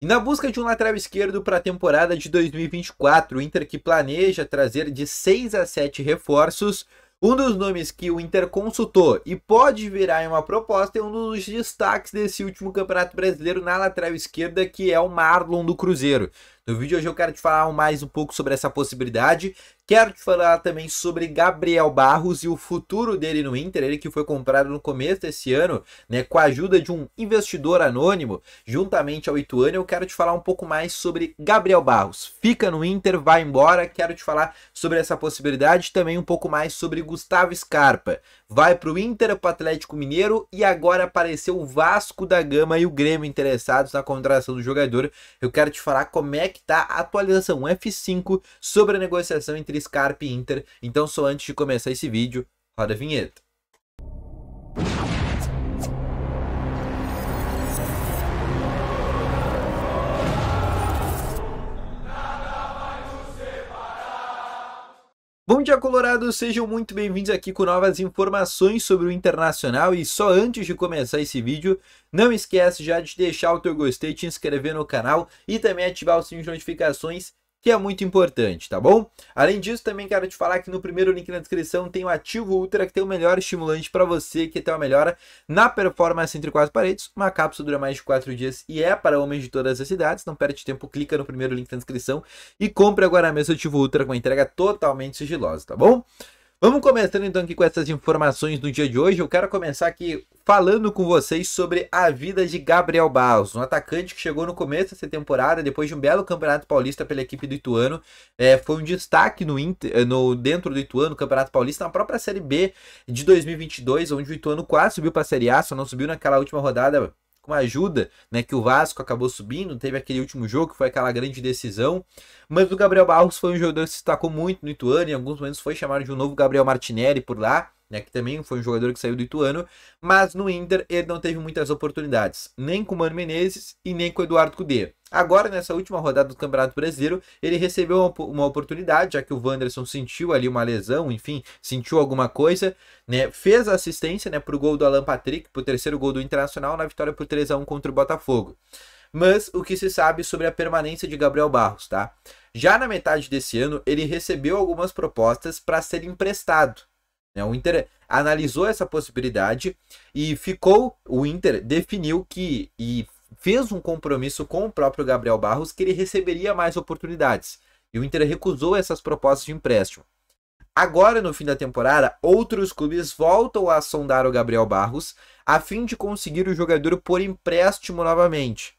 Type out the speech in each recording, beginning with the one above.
E na busca de um lateral esquerdo para a temporada de 2024, o Inter que planeja trazer de 6 a 7 reforços, um dos nomes que o Inter consultou e pode virar em uma proposta é um dos destaques desse último Campeonato Brasileiro na lateral esquerda, que é o Marlon do Cruzeiro. No vídeo de hoje eu quero te falar mais um pouco sobre essa possibilidade. Quero te falar também sobre Gabriel Barros e o futuro dele no Inter. Ele que foi comprado no começo desse ano, né, com a ajuda de um investidor anônimo, juntamente ao Ituano. Eu quero te falar um pouco mais sobre Gabriel Barros. Fica no Inter, vai embora. Quero te falar sobre essa possibilidade, também um pouco mais sobre Gustavo Scarpa. Vai para o Inter, para o Atlético Mineiro e agora apareceu o Vasco da Gama e o Grêmio interessados na contratação do jogador. Eu quero te falar como é que tá a atualização F5 sobre a negociação entre Scarpe e Inter. Então, só antes de começar esse vídeo, roda a vinheta. Bom dia, Colorado! Sejam muito bem-vindos aqui com novas informações sobre o Internacional e só antes de começar esse vídeo, não esquece já de deixar o teu gostei, te inscrever no canal e também ativar o sininho de notificações que é muito importante, tá bom? Além disso, também quero te falar que no primeiro link na descrição tem o Ativo Ultra, que tem o melhor estimulante para você que tem uma melhora na performance entre quatro paredes. Uma cápsula dura mais de quatro dias e é para homens de todas as idades. Não perde tempo, clica no primeiro link na descrição e compre agora mesmo o Ativo Ultra com entrega totalmente sigilosa, tá bom? Vamos começando então aqui com essas informações do dia de hoje. Eu quero começar aqui falando com vocês sobre a vida de Gabriel Barros, um atacante que chegou no começo dessa temporada, depois de um belo campeonato paulista pela equipe do Ituano. É, foi um destaque no, eh, no, dentro do Ituano, Campeonato Paulista, na própria Série B de 2022, onde o Ituano quase subiu para a Série A, só não subiu naquela última rodada com a ajuda, né, que o Vasco acabou subindo, teve aquele último jogo que foi aquela grande decisão, mas o Gabriel Barros foi um jogador que se destacou muito no Ituano, em alguns momentos foi chamado de um novo Gabriel Martinelli por lá, né, que também foi um jogador que saiu do Ituano, mas no Inter ele não teve muitas oportunidades, nem com o Mano Menezes e nem com o Eduardo Cudê. Agora, nessa última rodada do Campeonato Brasileiro, ele recebeu uma, uma oportunidade, já que o Wanderson sentiu ali uma lesão, enfim, sentiu alguma coisa, né? Fez a assistência né, para o gol do Alan Patrick, para o terceiro gol do Internacional, na vitória por 3 a 1 contra o Botafogo. Mas o que se sabe sobre a permanência de Gabriel Barros, tá? Já na metade desse ano, ele recebeu algumas propostas para ser emprestado né? O Inter analisou essa possibilidade e ficou. O Inter definiu que e fez um compromisso com o próprio Gabriel Barros que ele receberia mais oportunidades. E o Inter recusou essas propostas de empréstimo. Agora, no fim da temporada, outros clubes voltam a sondar o Gabriel Barros a fim de conseguir o jogador por empréstimo novamente.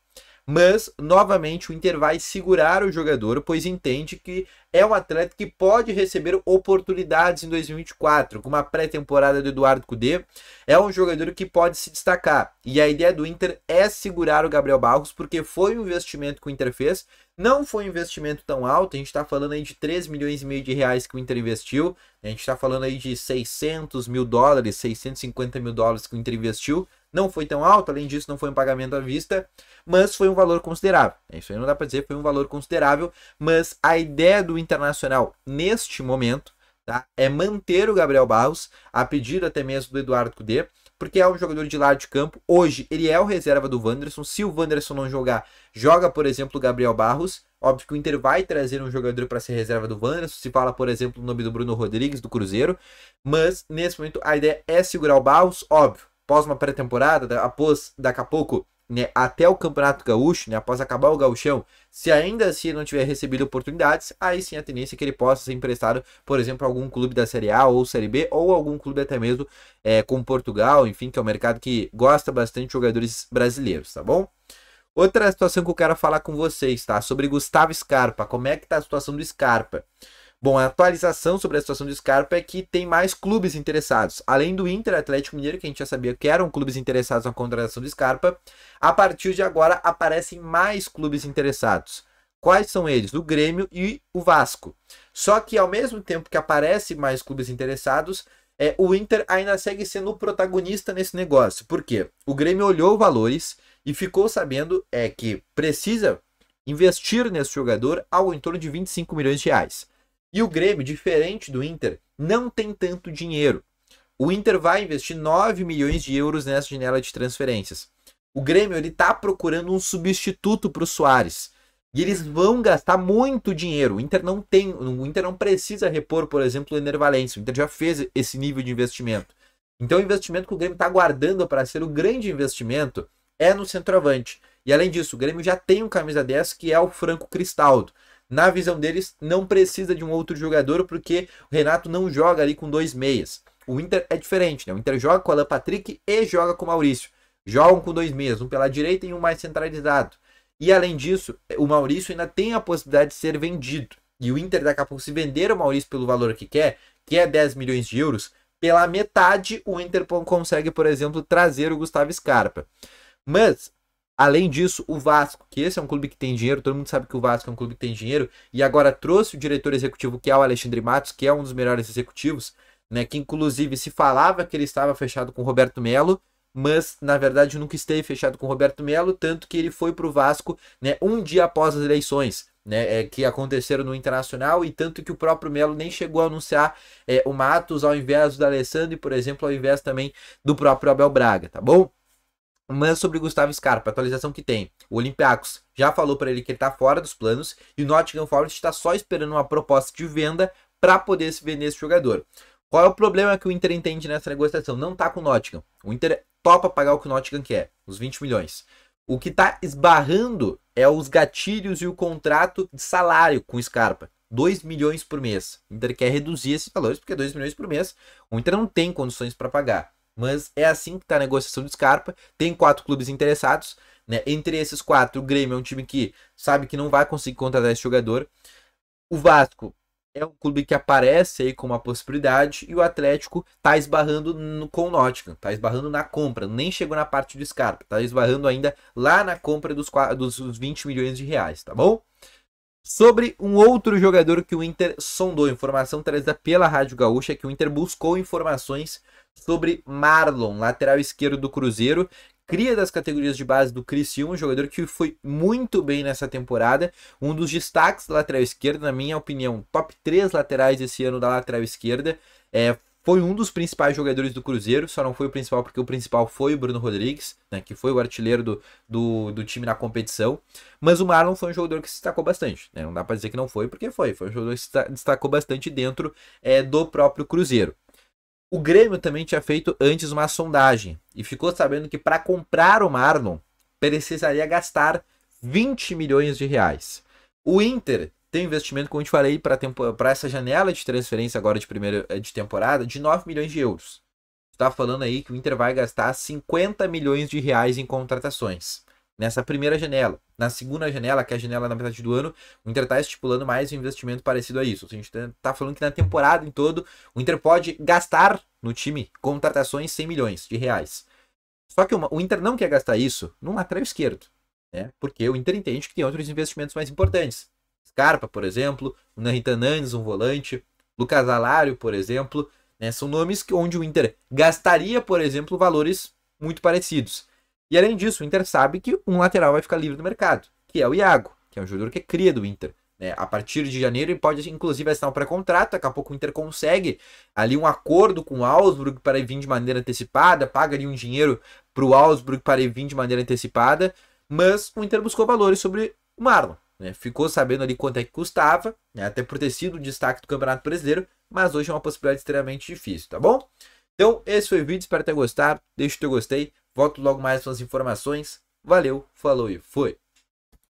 Mas, novamente, o Inter vai segurar o jogador, pois entende que é um atleta que pode receber oportunidades em 2024, com uma pré-temporada do Eduardo Cudê. É um jogador que pode se destacar. E a ideia do Inter é segurar o Gabriel Barros, porque foi um investimento que o Inter fez. Não foi um investimento tão alto, a gente está falando aí de 3 milhões e meio de reais que o Inter investiu. A gente está falando aí de 600 mil dólares, 650 mil dólares que o Inter investiu não foi tão alto, além disso, não foi um pagamento à vista, mas foi um valor considerável. É isso aí não dá para dizer, foi um valor considerável, mas a ideia do Internacional neste momento tá, é manter o Gabriel Barros, a pedido até mesmo do Eduardo Cudê, porque é um jogador de lado de campo. Hoje ele é o reserva do Wanderson. Se o Wanderson não jogar, joga, por exemplo, o Gabriel Barros. Óbvio que o Inter vai trazer um jogador para ser reserva do Wanderson. Se fala, por exemplo, o nome do Bruno Rodrigues, do Cruzeiro. Mas, nesse momento, a ideia é segurar o Barros. Óbvio, pós uma pré-temporada, após daqui a pouco, né, até o Campeonato Gaúcho, né, após acabar o Gauchão, se ainda assim não tiver recebido oportunidades, aí sim a tendência é que ele possa ser emprestado, por exemplo, a algum clube da Série A ou Série B, ou algum clube até mesmo é, com Portugal, enfim, que é um mercado que gosta bastante de jogadores brasileiros, tá bom? Outra situação que eu quero falar com vocês, tá? Sobre Gustavo Scarpa. Como é que tá a situação do Scarpa? Bom, a atualização sobre a situação do Scarpa é que tem mais clubes interessados. Além do Inter Atlético Mineiro, que a gente já sabia que eram clubes interessados na contratação do Scarpa, a partir de agora aparecem mais clubes interessados. Quais são eles? O Grêmio e o Vasco. Só que ao mesmo tempo que aparecem mais clubes interessados, é, o Inter ainda segue sendo o protagonista nesse negócio. Por quê? O Grêmio olhou valores e ficou sabendo é que precisa investir nesse jogador algo em torno de 25 milhões de reais. E o Grêmio, diferente do Inter, não tem tanto dinheiro. O Inter vai investir 9 milhões de euros nessa janela de transferências. O Grêmio ele tá procurando um substituto para o Soares. E eles vão gastar muito dinheiro. O Inter não tem, o Inter não precisa repor, por exemplo, o Enervalência. O Inter já fez esse nível de investimento. Então, o investimento que o Grêmio está guardando para ser o grande investimento é no centroavante. E além disso, o Grêmio já tem um camisa 10 que é o Franco Cristaldo na visão deles, não precisa de um outro jogador, porque o Renato não joga ali com dois meias. O Inter é diferente, né? O Inter joga com o Alan Patrick e joga com o Maurício. Jogam com dois meias, um pela direita e um mais centralizado. E além disso, o Maurício ainda tem a possibilidade de ser vendido. E o Inter daqui a pouco, se vender o Maurício pelo valor que quer, que é 10 milhões de euros, pela metade o Inter consegue, por exemplo, trazer o Gustavo Scarpa. Mas Além disso, o Vasco, que esse é um clube que tem dinheiro, todo mundo sabe que o Vasco é um clube que tem dinheiro, e agora trouxe o diretor executivo, que é o Alexandre Matos, que é um dos melhores executivos, né? Que inclusive se falava que ele estava fechado com o Roberto Melo, mas na verdade nunca esteve fechado com o Roberto Melo, tanto que ele foi para o Vasco né, um dia após as eleições. Né, é, que aconteceram no Internacional e tanto que o próprio Melo nem chegou a anunciar é, o Matos ao invés do Alessandro e, por exemplo, ao invés também do próprio Abel Braga, tá bom? Mas sobre Gustavo Scarpa, atualização que tem. O Olympiacos já falou para ele que ele está fora dos planos e o Nottingham Forest está só esperando uma proposta de venda para poder se vender esse jogador. Qual é o problema que o Inter entende nessa negociação? Não tá com o Nottingham. O Inter topa pagar o que o Nottingham quer, os 20 milhões. O que está esbarrando é os gatilhos e o contrato de salário com o Scarpa. 2 milhões por mês. O Inter quer reduzir esses valores porque 2 milhões por mês o Inter não tem condições para pagar. Mas é assim que está a negociação do Scarpa. Tem quatro clubes interessados. Né? Entre esses quatro, o Grêmio é um time que sabe que não vai conseguir contratar esse jogador. O Vasco é um clube que aparece aí com uma possibilidade e o Atlético está esbarrando no, com o Nottingham, Está esbarrando na compra, nem chegou na parte do Scarpa, está esbarrando ainda lá na compra dos, dos 20 milhões de reais, tá bom? Sobre um outro jogador que o Inter sondou, informação trazida pela Rádio Gaúcha, que o Inter buscou informações sobre Marlon, lateral esquerdo do Cruzeiro, cria das categorias de base do Criciúma, um jogador que foi muito bem nessa temporada, um dos destaques da lateral esquerda, na minha opinião, top 3 laterais esse ano da lateral esquerda, é, foi um dos principais jogadores do Cruzeiro, só não foi o principal porque o principal foi o Bruno Rodrigues, né, que foi o artilheiro do, do, do time na competição. Mas o Marlon foi um jogador que se destacou bastante, né, não dá para dizer que não foi, porque foi. Foi um jogador que se destacou bastante dentro é, do próprio Cruzeiro. O Grêmio também tinha feito antes uma sondagem e ficou sabendo que para comprar o Marlon precisaria gastar 20 milhões de reais. O Inter tem investimento, como eu te falei, para essa janela de transferência agora de primeira eh, de temporada de 9 milhões de euros. Está falando aí que o Inter vai gastar 50 milhões de reais em contratações nessa primeira janela. Na segunda janela, que é a janela na metade do ano, o Inter está estipulando mais um investimento parecido a isso. A gente está tá falando que na temporada em todo, o Inter pode gastar no time contratações 100 milhões de reais. Só que o Inter não quer gastar isso num lateral esquerdo, né? porque o Inter entende que tem outros investimentos mais importantes. Scarpa, por exemplo, o Narita Nanes, um volante, Lucas Alário, por exemplo, né? São nomes que onde o Inter gastaria, por exemplo, valores muito parecidos. E além disso, o Inter sabe que um lateral vai ficar livre do mercado, que é o Iago, que é um jogador que é cria do Inter. Né? A partir de janeiro ele pode inclusive assinar um pré-contrato, daqui a pouco o Inter consegue ali um acordo com o Augsburg para vir de maneira antecipada, paga ali um dinheiro para o Augsburg para vir de maneira antecipada, mas o Inter buscou valores sobre o Marlon. Né? Ficou sabendo ali quanto é que custava, né? até por ter sido o destaque do Campeonato Brasileiro, mas hoje é uma possibilidade extremamente difícil, tá bom? Então, esse foi o vídeo, espero ter gostado. Deixa o teu gostei, volto logo mais com as informações. Valeu, falou e fui!